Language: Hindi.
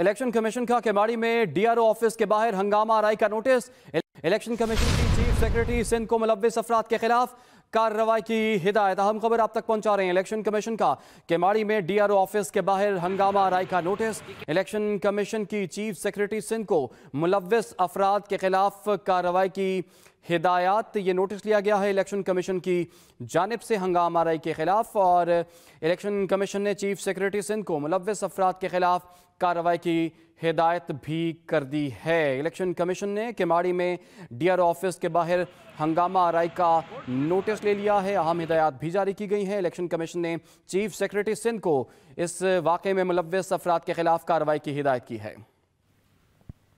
इलेक्शन कमीशन का केमाड़ी में डीआरओ ऑफिस के बाहर हंगामा आरई का नोटिस इलेक्शन कमीशन की चीफ सेक्रेटरी सिंध को मुलविस अफराद के खिलाफ कार्रवाई की हिदायत अहम खबर आप तक पहुंचा रहे हैं इलेक्शन कमीशन का केमाड़ी में डीआरओ ऑफिस के बाहर हंगामा आरई का नोटिस इलेक्शन कमीशन की चीफ सेक्रेटरी सिंध को मुलविस अफराद के खिलाफ कार्रवाई की हिदायत ये नोटिस लिया गया है इलेक्शन कमीशन की जानब से हंगामा रई के खिलाफ और इलेक्शन कमीशन ने चीफ सेक्रेटरी सिंध को मुलविस अफराद के खिलाफ कार्रवाई की हिदायत भी कर दी है इलेक्शन कमीशन ने किमाड़ी में डीआर ऑफिस के बाहर हंगामा आरई का नोटिस ले लिया है अहम हिदायत भी जारी की गई है इलेक्शन कमीशन ने चीफ सेक्रेटरी सिंध को इस वाक़े में मुलविस अफराद के खिलाफ कार्रवाई की हिदायत की है